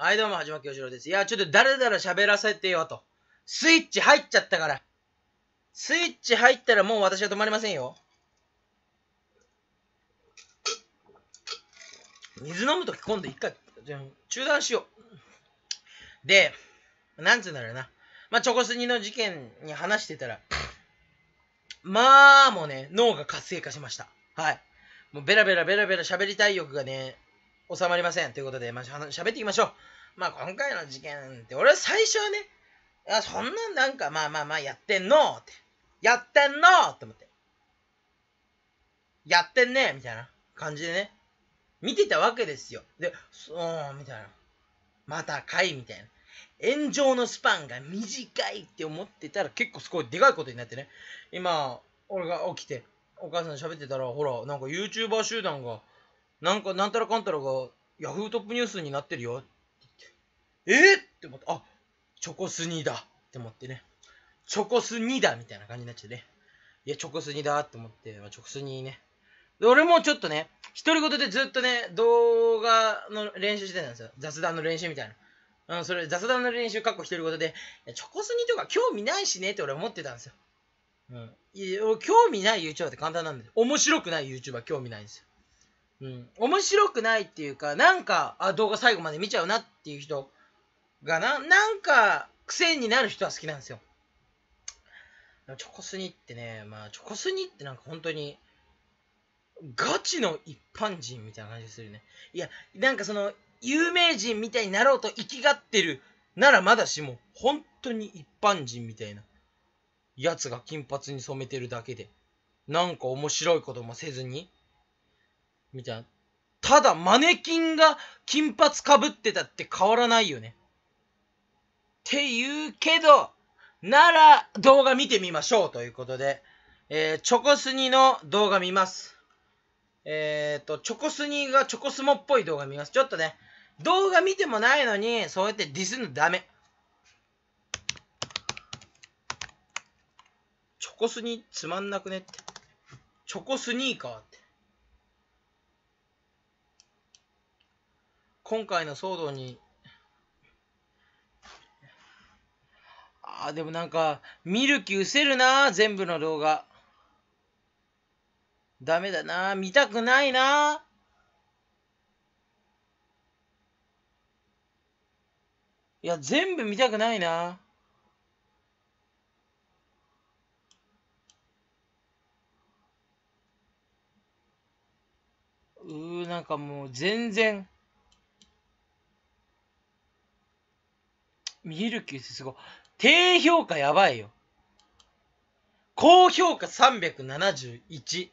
はい、どうも、はじまきよしろです。いや、ちょっとだらだら喋らせてよと。スイッチ入っちゃったから。スイッチ入ったらもう私は止まりませんよ。水飲むとき今度一回、中断しよう。で、なんつうんだろうな。まあ、チョコスニの事件に話してたら、まあ、もうね、脳が活性化しました。はい。もうベラベラベラベラ喋りたい欲がね、収まりません。ということで、まあ、しゃ喋っていきましょう。まあ、今回の事件って、俺は最初はね、あそんなんなんか、まあまあまあ、やってんのって。やってんのって思って。やってんねみたいな感じでね、見てたわけですよ。で、そうみたいな。またかいみたいな。炎上のスパンが短いって思ってたら結構すごいでかいことになってね。今、俺が起きて、お母さん喋ってたら、ほら、なんか YouTuber 集団がなんか、なんたらかんたらが、ヤフートップニュースになってるよってえー、って思って、あ、チョコスニーだって思ってね。チョコスニーだみたいな感じになっちゃってね。いや、チョコスニーだって思って、まあ、チョコスニーね。で、俺もちょっとね、独り言でずっとね、動画の練習してたんですよ。雑談の練習みたいな。うん、それ、雑談の練習、かっこ独り言で、チョコスニーとか興味ないしねって俺思ってたんですよ。うん。いや、興味ない YouTuber って簡単なんですよ。面白くない YouTuber 興味ないんですよ。うん、面白くないっていうか、なんか、あ、動画最後まで見ちゃうなっていう人がな、なんか、癖になる人は好きなんですよ。チョコスニってね、まあ、チョコスニってなんか本当に、ガチの一般人みたいな感じするね。いや、なんかその、有名人みたいになろうと生きがってるならまだしも、本当に一般人みたいな、やつが金髪に染めてるだけで、なんか面白いこともせずに、みたいな。ただ、マネキンが金髪かぶってたって変わらないよね。って言うけど、なら動画見てみましょうということで、えー、チョコスニの動画見ます。えっ、ー、と、チョコスニがチョコスモっぽい動画見ます。ちょっとね、動画見てもないのに、そうやってディスるのダメ。チョコスニつまんなくねって。チョコスニーカーって。今回の騒動に、あー、でもなんか、見る気失せるな全部の動画。ダメだな見たくないなーいや、全部見たくないなうー、なんかもう全然。見えるけすごい。低評価やばいよ。高評価371。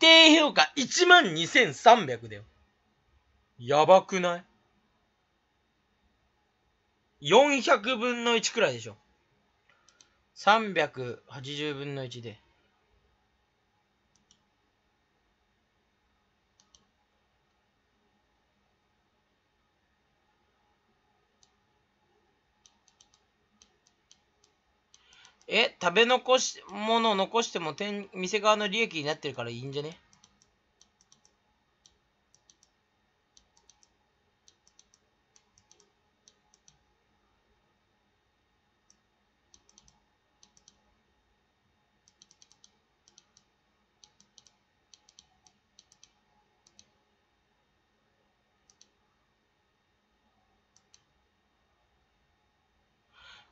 低評価12300だよ。やばくない ?400 分の1くらいでしょ。380分の1で。え食べ残し、物を残しても店、店側の利益になってるからいいんじゃね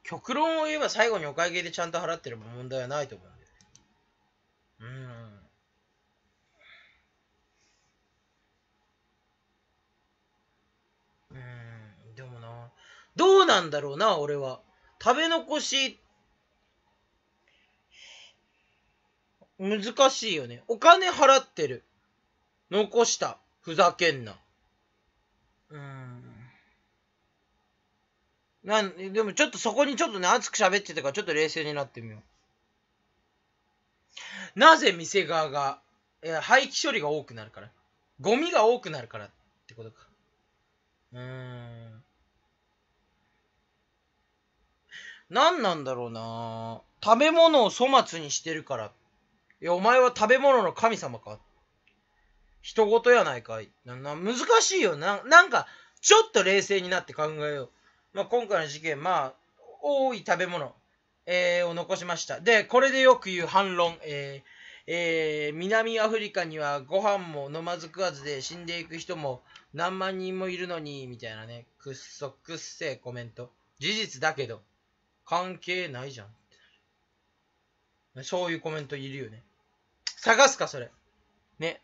極論を言えば最後にお会計でちゃんと払ってれば問題はないと思うんで。うん。うん、でもな。どうなんだろうな、俺は。食べ残し、難しいよね。お金払ってる。残した。ふざけんな。なんでもちょっとそこにちょっとね、熱く喋ってたから、ちょっと冷静になってみよう。なぜ店側が、いや廃棄処理が多くなるから。ゴミが多くなるからってことか。うーん。何なんだろうな食べ物を粗末にしてるから。いや、お前は食べ物の神様か。人事やないかい。な、な、難しいよな。なんか、ちょっと冷静になって考えよう。まあ、今回の事件、まあ、多い食べ物、えー、を残しました。で、これでよく言う反論、えーえー、南アフリカにはご飯も飲まず食わずで死んでいく人も何万人もいるのに、みたいなね、くっそくっせえコメント。事実だけど、関係ないじゃん。そういうコメントいるよね。探すか、それ。ね。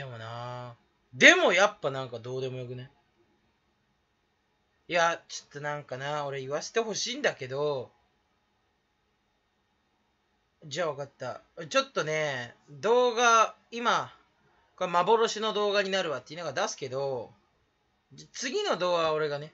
でもなでもやっぱなんかどうでもよくねいや、ちょっとなんかな、俺言わせてほしいんだけど、じゃあ分かった。ちょっとね、動画、今、これ幻の動画になるわっていうのが出すけど、次の動画は俺がね、